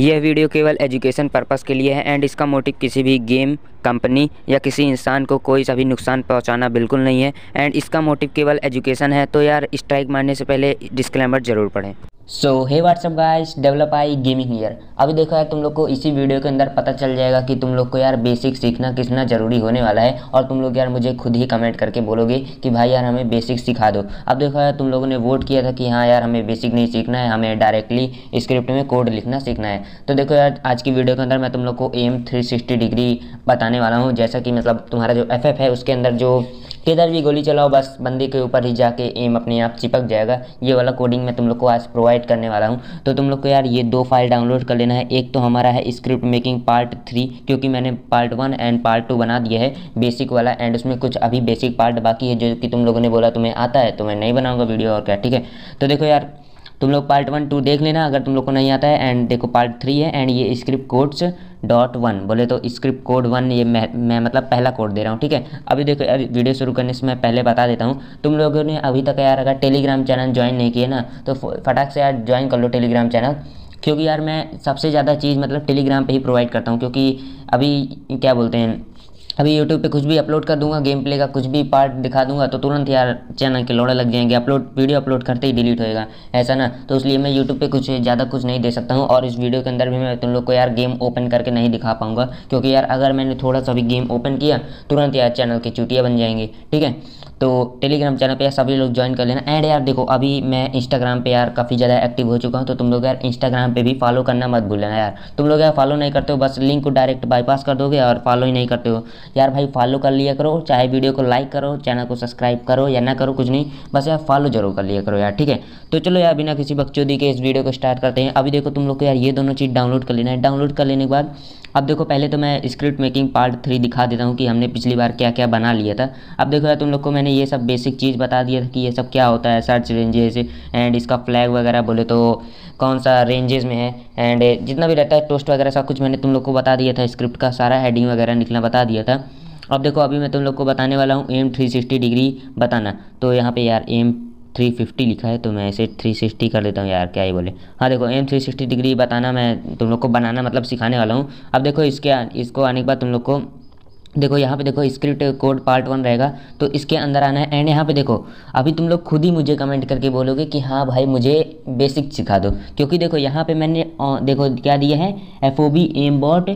यह वीडियो केवल education purpose के लिए है एंड इसका मोटिव किसी भी गेम कंपनी या किसी इंसान को कोई सा भी नुकसान पहुंचाना बिल्कुल नहीं है एंड इसका मोटिव केवल एजुकेशन है तो यार स्ट्राइक मारने से पहले डिस्क्लेमर ज़रूर पढ़ें so hey WhatsApp guys develop I gaming year अभी देखो यार तुम लोग को इसी वीडियो के अंदर पता चल जाएगा कि तुम लोग को यार बेसिक सीखना कितना ज़रूरी होने वाला है और तुम लोग यार मुझे खुद ही कमेंट करके बोलोगे कि भाई यार हमें बेसिक सिखा दो अब देखो यार तुम लोगों ने वोट किया था कि हाँ यार हमें बेसिक नहीं सीखना है हमें डायरेक्टली स्क्रिप्ट में कोड लिखना सीखना है तो देखो यार आज की वीडियो के अंदर मैं तुम लोग को एम थ्री डिग्री बताने वाला हूँ जैसा कि मतलब तुम्हारा जो एफ है उसके अंदर जो किधर भी गोली चलाओ बस बंदे के ऊपर ही जाके एम अपने आप चिपक जाएगा ये वाला कोडिंग मैं तुम लोग को आज प्रोवाइड करने वाला हूँ तो तुम लोग को यार ये दो फाइल डाउनलोड कर लेना है एक तो हमारा है स्क्रिप्ट मेकिंग पार्ट थ्री क्योंकि मैंने part one and part two बना दिया है बेसिक वाला एंड उसमें कुछ अभी बेसिक पार्ट बाकी है जो कि तुम लोगों ने बोला तुम्हें आता है तो मैं नहीं बनाऊँगा वीडियो और क्या ठीक है तो देखो यार तुम लोग पार्ट वन टू देख लेना अगर तुम लोग को नहीं आता है एंड देखो पार्ट थ्री है एंड ये स्क्रिप्ट कोड्स डॉट वन बोले तो स्क्रिप्ट कोड वन ये मैं मैं मतलब पहला कोड दे रहा हूँ ठीक है अभी देखो यार वीडियो शुरू करने से मैं पहले बता देता हूँ तुम लोगों ने अभी तक यार अगर टेलीग्राम चैनल ज्वाइन नहीं किया ना तो फटाक से यार ज्वाइन कर लो टेलीग्राम चैनल क्योंकि यार मैं सबसे ज़्यादा चीज़ मतलब टेलीग्राम पे ही प्रोवाइड करता हूँ क्योंकि अभी क्या बोलते हैं अभी यूट्यूब पे कुछ भी अपलोड कर दूंगा गेम प्ले का कुछ भी पार्ट दिखा दूंगा तो तुरंत यार चैनल के लौड़े लग जाएंगे अपलोड वीडियो अपलोड करते ही डिलीट होएगा ऐसा ना तो इसलिए मैं यूट्यूब पे कुछ ज़्यादा कुछ नहीं दे सकता हूँ और इस वीडियो के अंदर भी मैं तुम लोग को यार गेम ओपन करके नहीं दिखा पाऊंगा क्योंकि यार अगर मैंने थोड़ा सा भी गेम ओपन किया तुरंत यार चैनल की चुटियाँ बन जाएंगी ठीक है तो टेलीग्राम चैनल पे सभी लोग ज्वाइन कर लेना एंड यार देखो अभी मैं इंस्टाग्राम पे यार काफ़ी ज़्यादा एक्टिव हो चुका हूँ तो तुम लोग यार इंस्टाग्राम पे भी फॉलो करना मत भूलना यार तुम लोग यार फॉलो नहीं करते हो बस लिंक को डायरेक्ट बाईपास कर दोगे और फॉलो ही नहीं करते हो यार भाई फॉलो कर लिया करो चाहे वीडियो को लाइक करो चैनल को सब्सक्राइब करो या ना करो कुछ नहीं बस यार फॉलो जरूर कर लिया करो यार ठीक है तो चलो यार बिना किसी बक्चौदी के इस वीडियो को स्टार्ट करते हैं अभी देखो तुम लोग को यार ये दोनों चीज़ डाउनलोड कर लेना है डाउनलोड कर लेने के बाद अब देखो पहले तो मैं स्क्रिप्ट मेकिंग पार्ट थ्री दिखा देता हूँ कि हमने पिछली बार क्या क्या बना लिया था अब देखो यार तुम लोग को मैंने ये सब बेसिक चीज़ बता दिया था कि ये सब क्या होता है सर्च रेंजेस एंड इसका फ्लैग वगैरह बोले तो कौन सा रेंजेस में है एंड जितना भी रहता है टोस्ट वगैरह सब कुछ मैंने तुम लोग को बता दिया था स्क्रिप्ट का सारा हेडिंग वगैरह निकलना बता दिया था अब देखो अभी मैं तुम लोग को बताने वाला हूँ एम थ्री सिक्सटी डिग्री बताना तो यहाँ पर यार एम थ्री फिफ्टी लिखा है तो मैं इसे थ्री सिक्सटी कर देता हूँ यार क्या ही बोले हाँ देखो एम थ्री सिक्सटी डिग्री बताना मैं तुम लोग को बनाना मतलब सिखाने वाला हूँ अब देखो इसके इसको आने के बाद तुम लोग को देखो यहाँ पे देखो स्क्रिप्ट कोड पार्ट वन रहेगा तो इसके अंदर आना है एंड यहाँ पे देखो अभी तुम लोग खुद ही मुझे कमेंट करके बोलोगे कि हाँ भाई मुझे बेसिक सिखा दो क्योंकि देखो यहाँ पे मैंने देखो क्या दिया है F O B M bot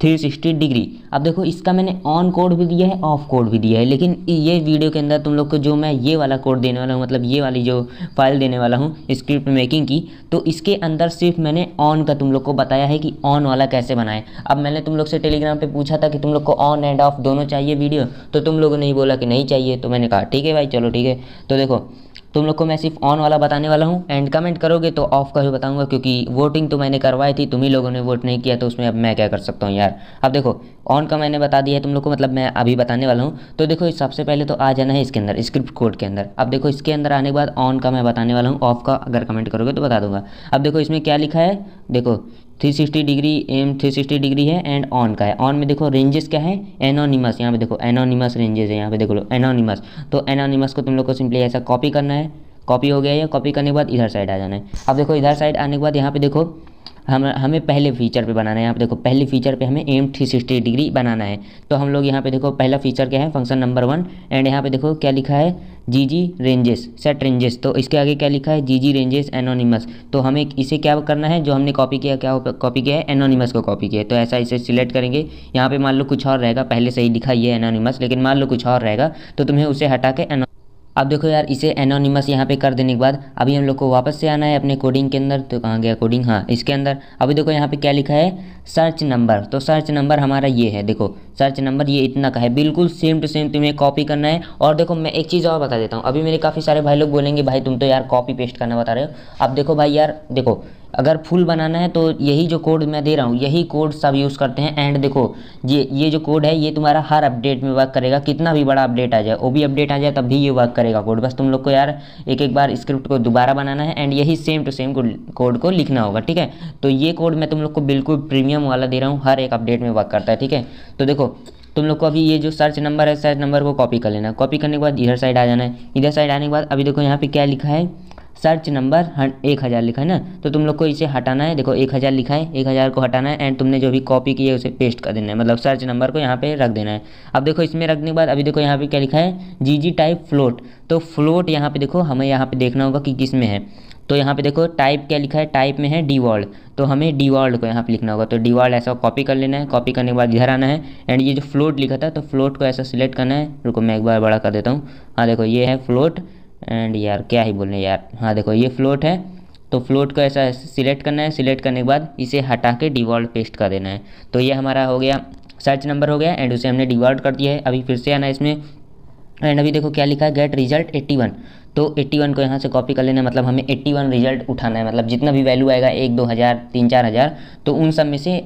three sixty degree अब देखो इसका मैंने ऑन कोड भी दिया है ऑफ कोड भी दिया है लेकिन ये वीडियो के अंदर तुम लोग को जो मैं ये वाला कोड देने वाला हूँ मतलब ये वाली जो फाइल देने वाला हूँ स्क्रिप्ट मेकिंग की तो इसके अंदर सिर्फ मैंने ऑन का तुम लोग को बताया है कि ऑन वाला कैसे बनाए अब मैंने तुम लोग से टेलीग्राम पर पूछा था कि तुम लोग को ऑन एंड ऑफ दोनों चाहिए वीडियो तो तुम लोगों ने बोला कि नहीं चाहिए तो मैंने कहा ठीक है भाई चलो ठीक है तो देखो तुम लोग को मैं सिर्फ ऑन वाला बताने वाला हूँ एंड कमेंट करोगे तो ऑफ का भी बताऊँगा क्योंकि वोटिंग तो मैंने करवाई थी तुम ही लोगों ने वोट नहीं किया तो उसमें अब मैं क्या कर सकता हूँ यार अब देखो ऑन का मैंने बता दिया है तुम लोग को मतलब मैं अभी बताने वाला हूँ तो देखो सबसे पहले तो आ जाना है इसके अंदर स्क्रिप्ट कोड के अंदर अब देखो इसके अंदर आने के बाद ऑन का मैं बताने वाला हूँ ऑफ का अगर कमेंट करोगे तो बता दूंगा अब देखो इसमें क्या लिखा है देखो 360 डिग्री एम 360 डिग्री है एंड ऑन का है ऑन में देखो रेंजेस क्या है एनोनिमस यहाँ पे देखो एनोनिमस रेंजेस है यहाँ पे देखो एनोनिमस तो एनोनिमस को तुम लोग को सिंपली ऐसा कॉपी करना है कॉपी हो गया है कॉपी करने के बाद इधर साइड आ जाना है अब देखो इधर साइड आने के बाद यहाँ पे देखो हम हमें पहले फीचर पे बनाना है यहाँ पे देखो पहले फीचर पे हमें एम थ्री सिक्सटी डिग्री बनाना है तो हम लोग यहाँ पे देखो पहला फीचर क्या है फंक्शन नंबर वन एंड यहाँ पे देखो क्या लिखा है G G ranges set ranges तो इसके आगे क्या लिखा है जी जी रेंजेस एनोनिमस तो हमें इसे क्या करना है जो हमने कॉपी किया क्या कॉपी किया है एनोनिमस को कॉपी किया है तो ऐसा इसे सिलेक्ट करेंगे यहाँ पे मान लो कुछ और रहेगा पहले से ही लिखा ये एनोनिमस लेकिन मान लो कुछ और रहेगा तो तुम्हें उसे हटा के एनो अब देखो यार इसे एनोनिमस यहाँ पे कर देने के बाद अभी हम लोग को वापस से आना है अपने कोडिंग के अंदर तो कहाँ गया कोडिंग हाँ इसके अंदर अभी देखो यहाँ पे क्या लिखा है सर्च नंबर तो सर्च नंबर हमारा ये है देखो सर्च नंबर ये इतना का है बिल्कुल सेम टू सेम तुम्हें कॉपी करना है और देखो मैं एक चीज़ और बता देता हूँ अभी मेरे काफ़ी सारे भाई लोग बोलेंगे भाई तुम तो यार कॉपी पेस्ट करना बता रहे हो अब देखो भाई यार देखो अगर फुल बनाना है तो यही जो कोड मैं दे रहा हूँ यही कोड सब यूज़ करते हैं एंड देखो ये ये जो कोड है ये तुम्हारा हर अपडेट में वर्क करेगा कितना भी बड़ा अपडेट आ जाए वो भी अपडेट आ जाए तब भी ये वर्क करेगा कोड बस तुम लोग को यार एक एक बार स्क्रिप्ट को दोबारा बनाना है एंड यही सेम टू सेम कोड को लिखना होगा ठीक है तो ये कोड मैं तुम लोग को बिल्कुल प्रीमियम वाला दे रहा हूँ हर एक अपडेट में वर्क करता है ठीक है तो देखो तुम लोग को अभी ये जो सर्च नंबर है सर्च नंबर को कॉपी कर लेना कॉपी करने के बाद इधर साइड आ जाना है इधर साइड आने के बाद अभी देखो यहाँ पे क्या लिखा है सर्च नंबर एक हज़ार लिखा है ना तो तुम लोग को इसे हटाना है देखो एक हज़ार लिखा है एक हज़ार को हटाना है एंड तुमने जो भी कॉपी की है उसे पेस्ट कर देना है मतलब सर्च नंबर को यहाँ पे रख देना है अब देखो इसमें रखने के बाद अभी देखो यहाँ पे क्या लिखा है जी जी टाइप फ्लोट तो फ्लोट यहाँ पे देखो हमें यहाँ पर देखना होगा कि किस में है तो यहाँ पे देखो टाइप क्या लिखा है टाइप में है डी वर्ल्ड तो हमें डी वर्ल्ड को यहाँ पे लिखना होगा तो डी वर्ल्ड ऐसा कॉपी कर लेना है कॉपी करने के बाद इधर आना है एंड ये जो फ्लोट लिखा था तो फ्लोट को ऐसा सिलेक्ट करना है रुको मैं एक बार बड़ा कर देता हूँ हाँ देखो ये है फ्लोट एंड यार क्या ही बोलें यार हाँ देखो ये फ्लोट है तो फ्लोट को ऐसा सिलेक्ट करना है सिलेक्ट करने के बाद इसे हटा के डिवॉल्ट पेस्ट कर देना है तो ये हमारा हो गया सर्च नंबर हो गया एंड उसे हमने डिवॉल्ट कर दिया है अभी फिर से आना है इसमें एंड अभी देखो क्या लिखा है गेट रिजल्ट एट्टी वन तो वन को यहाँ से कॉपी कर लेना है मतलब हमें वन रिजल्ट उठाना है मतलब जितना भी वैल्यू आएगा एक दो हज़ार तीन चार हज़ार तो उन सब में से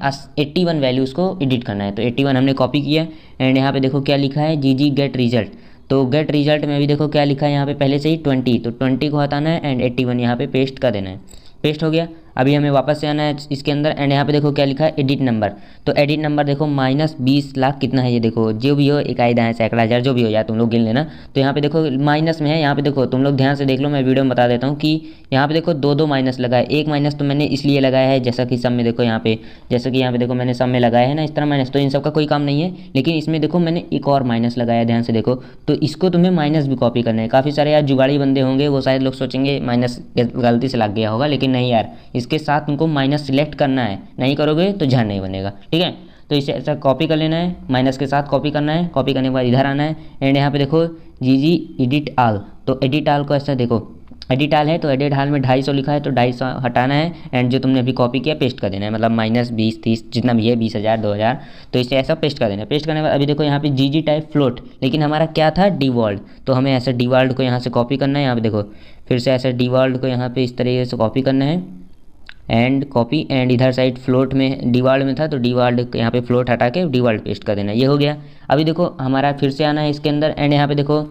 वन वैल्यूज़ को एडिट करना है तो वन हमने कॉपी किया एंड यहाँ पे देखो क्या लिखा है जी जी गेट रिजल्ट तो गेट रिजल्ट में भी देखो क्या लिखा है यहाँ पे पहले से ही ट्वेंटी तो ट्वेंटी को हटाना है एंड एट्टी वन यहाँ पे पेस्ट कर देना है पेस्ट हो गया अभी हमें वापस से आना है इसके अंदर एंड यहाँ पे देखो क्या लिखा है एडिट नंबर तो एडिट नंबर देखो माइनस बीस लाख कितना है ये देखो जो भी हो एक आयदा सैकड़ा हज़ार जो भी हो जाए तुम लोग गिन लेना तो यहाँ पे देखो माइनस में है यहाँ पे देखो तुम लोग ध्यान से देख लो मैं वीडियो में बता देता हूँ कि यहाँ पे देखो दो दो माइनस लगाए एक माइनस तो मैंने इसलिए लगाया है जैसा कि सब में देखो यहाँ पे जैसा कि यहाँ पे देखो मैंने सब में लगाया है ना इस तरह माइनस तो इन सब का कोई काम नहीं है लेकिन इसमें देखो मैंने एक और माइनस लगाया ध्यान से देखो तो इसको तुम्हें माइनस भी कॉपी करना है काफ़ी सारे यार जुगाड़ी बंदे होंगे वो शायद लोग सोचेंगे माइनस गलती से लग गया होगा लेकिन नहीं यार इस इसके साथ उनको माइनस सिलेक्ट करना है नहीं करोगे तो जहर नहीं बनेगा ठीक है तो इसे ऐसा कॉपी कर लेना है माइनस के साथ कॉपी करना है कॉपी करने के बाद इधर आना है एंड यहाँ पे देखो जी जी एडिट आल तो एडिट आल को ऐसा देखो एडिट आल है तो एडिट हाल में ढाई सौ लिखा है तो ढाई सौ हटाना है एंड जो तुमने अभी कॉपी किया पेस्ट कर देना है मतलब माइनस बीस तीस जितना भी है बीस हज़ार दो हज़ार तो इसे ऐसा पेस्ट कर देना है पेस्ट करने के बाद अभी देखो यहाँ पे जी जी टाइप फ्लोट लेकिन हमारा क्या था डिवॉल्ट तो हमें ऐसा डिवॉल्ड को यहाँ से कॉपी करना है यहाँ पर देखो फिर से ऐसा डिवॉल्ड को यहाँ पर इस तरीके से कॉपी करना है एंड कॉपी एंड इधर साइड फ्लोट में डिवाल्ड में था तो डिवाल्ड यहाँ पे फ्लोट हटा के डिवाल्ड पेस्ट कर देना ये हो गया अभी देखो हमारा फिर से आना है इसके अंदर एंड यहाँ पे देखो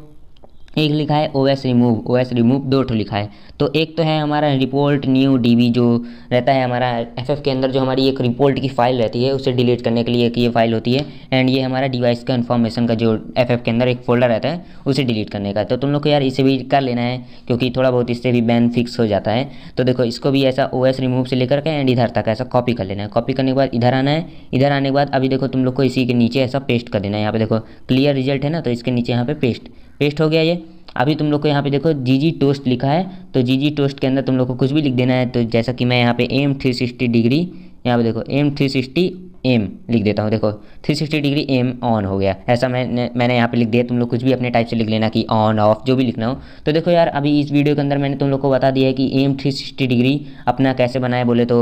एक लिखा है O S remove O S remove दो ठो लिखा है तो एक तो है हमारा रिपोर्ट न्यू डी जो रहता है हमारा एफ के अंदर जो हमारी एक रिपोर्ट की फाइल रहती है उसे डिलीट करने के लिए एक ये फाइल होती है एंड ये हमारा डिवाइस का इन्फॉर्मेशन का जो एफ के अंदर एक फोल्डर रहता है उसे डिलीट करने का तो तुम लोग को यार इसे भी कर लेना है क्योंकि थोड़ा बहुत इससे भी बैन फिक्स हो जाता है तो देखो इसको भी ऐसा ओ एस रिमूव से लेकर के एंड इधर तक ऐसा कॉपी कर लेना है कॉपी करने के बाद इधर आना है इधर आने के बाद अभी देखो तुम लोग को इसी के नीचे ऐसा पेस्ट कर देना है यहाँ पे देखो क्लियर रिजल्ट है ना तो इसके नीचे यहाँ पे पेस्ट पेस्ट हो गया ये अभी तुम लोग को यहाँ पे देखो जीजी टोस्ट लिखा है तो जीजी टोस्ट के अंदर तुम लोग को कुछ भी लिख देना है तो जैसा कि मैं यहाँ पे एम थ्री सिक्सटी डिग्री यहाँ पे देखो एम थ्री सिक्सटी एम लिख देता हूँ देखो three sixty degree M on हो गया ऐसा मैंने मैंने यहाँ पे लिख दिया तुम लोग कुछ भी अपने टाइप से लिख लेना कि ऑन ऑफ जो भी लिखना हो तो देखो यार अभी इस वीडियो के अंदर मैंने तुम लोग को बता दिया है कि एम थ्री सिक्सटी डिग्री अपना कैसे बनाए बोले तो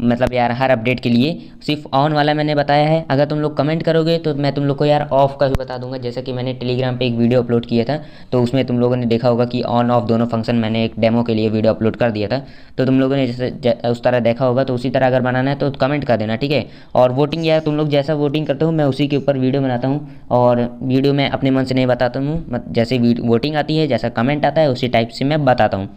मतलब यार हर अपडेट के लिए सिर्फ ऑन वाला मैंने बताया है अगर तुम लोग कमेंट करोगे तो मैं तुम लोग को यार ऑफ़ का भी बता दूंगा जैसा कि मैंने टेलीग्राम पे एक वीडियो अपलोड किया था तो उसमें तुम लोगों ने देखा होगा कि ऑन ऑफ दोनों फंक्शन मैंने एक डेमो के लिए वीडियो अपलोड कर दिया था तो तुम लोगों ने जैसे उस तरह देखा होगा तो उसी तरह अगर बनाना है तो कमेंट कर देना ठीक है और वोटिंग यार तुम लोग जैसा वोटिंग करते हो मैं उसी के ऊपर वीडियो बनाता हूँ और वीडियो मैं अपने मन से नहीं बताता हूँ जैसे वोटिंग आती है जैसा कमेंट आता है उसी टाइप से मैं बताता हूँ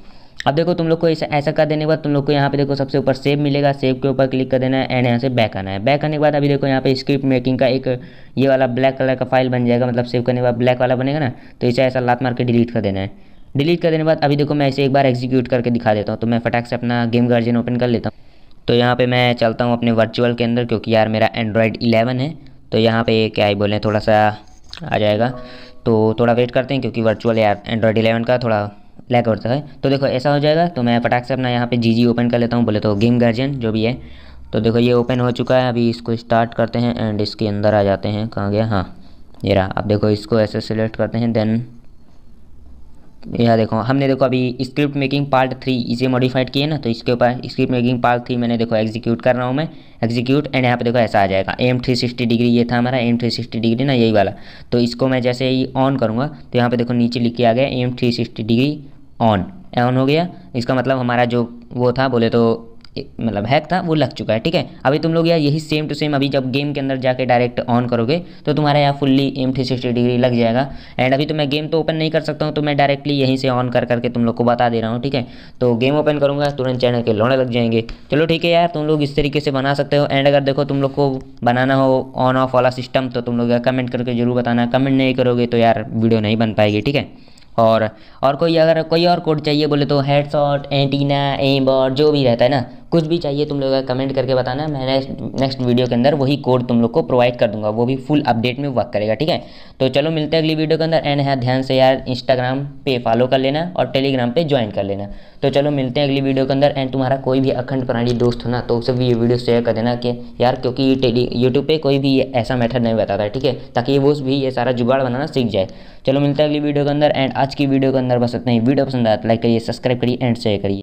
अब देखो तुम लोग को ऐसा ऐसा कर देने के बाद तुम लोग को यहाँ पे देखो सबसे ऊपर सेव मिलेगा सेव के ऊपर क्लिक कर देना है एंड यहाँ से बैक आना है बैक आने के बाद अभी देखो यहाँ पे स्क्रिप्ट मेकिंग का एक ये वाला ब्लैक कलर का फाइल बन जाएगा मतलब सेव करने के बाद ब्लैक वाला बनेगा ना तो इसे ऐसा लात मार के डिलीट कर देना है डिलीट कर देने के बाद अभी देखो मैं इसे एक बार एग्जीक्यूट करके दिखा देता हूँ तो मैं फटाक से अपना गेम गार्जियन ओपन कर लेता हूँ तो यहाँ पर मैं चलता हूँ अपने वर्चुअल के अंदर क्योंकि यार मेरा एंड्रॉयड इलेवन है तो यहाँ पर क्या ही बोलें थोड़ा सा आ जाएगा तो थोड़ा वेट करते हैं क्योंकि वर्चुअल यार एंड्रॉयड इलेवन का थोड़ा लैग होता है तो देखो ऐसा हो जाएगा तो मैं पटाख से अपना यहाँ पे जी ओपन कर लेता हूँ बोले तो गेम गार्जियन जो भी है तो देखो ये ओपन हो चुका है अभी इसको स्टार्ट करते हैं एंड इसके अंदर आ जाते हैं कहाँ गया हाँ ये रहा अब देखो इसको ऐसे सिलेक्ट करते हैं देन यह देखो हमने देखो अभी स्क्रिप्ट मेकिंग पार्ट थ्री इसे मॉडिफाइड किए ना तो इसके ऊपर स्क्रिप्ट मेकिंग पार्ट थ्री मैंने देखो एग्जीक्यूट कर रहा हूँ मैं एग्जीक्यूट एंड यहाँ पे देखो ऐसा आ जाएगा एम थ्री सिक्सटी डिग्री ये था हमारा एम थ्री सिक्सटी डिग्री ना यही वाला तो इसको मैं जैसे ही ऑन करूँगा तो यहाँ पर देखो नीचे लिख के आ गया M three sixty degree on on हो गया इसका मतलब हमारा जो वो था बोले तो मतलब हैक था वो लग चुका है ठीक है अभी तुम लोग यार यही सेम टू सेम अभी जब गेम के अंदर जाके डायरेक्ट ऑन करोगे तो तुम्हारा यहाँ fully M three sixty degree लग जाएगा एंड अभी तो मैं गेम तो ओपन नहीं कर सकता हूँ तो मैं डायरेक्टली यहीं से ऑन कर करके तुम लोग को बता दे रहा हूँ ठीक है तो गेम ओपन करूँगा तुरंत चैनल के लौड़े लग जाएंगे चलो ठीक है यार तुम लोग इस तरीके से बना सकते हो एंड अगर देखो तुम लोग को बनाना हो ऑन ऑफ वाला सिस्टम तो तुम लोग कमेंट करके जरूर बताना कमेंट नहीं करोगे तो यार वीडियो नहीं बन पाएगी ठीक है और और कोई अगर कोई और कोड चाहिए बोले तो हेडसॉट एंटीना एम जो भी रहता है ना कुछ भी चाहिए तुम लोग कमेंट करके बताना मैं नेक्स्ट नेक्स्ट वीडियो के अंदर वही कोड तुम लोग को प्रोवाइड कर दूंगा वो भी फुल अपडेट में वर्क करेगा ठीक है तो चलो मिलते हैं अगली वीडियो के अंदर एंड है हाँ, ध्यान से यार इंस्टाग्राम पे फॉलो कर लेना और टेलीग्राम पे ज्वाइन कर लेना तो चलो मिलते हैं अगली वीडियो के अंदर एंड तुम्हारा कोई भी अखंड प्राणी दोस्त हो ना तो उसे भी ये वीडियो शेयर कर देना कि यार क्योंकि टेली यूट्यूब पर कोई भी ऐसा मेथड नहीं बताता है ठीक है ताकि वो भी ये सारा जुगाड़ बनाना सीख जाए चलो मिलते हैं अगली वीडियो के अंदर एंड आज की वीडियो के अंदर बस इतना ही वीडियो पसंद आया तो लाइक करिए सब्सक्राइब करिए एंड शेयर करिए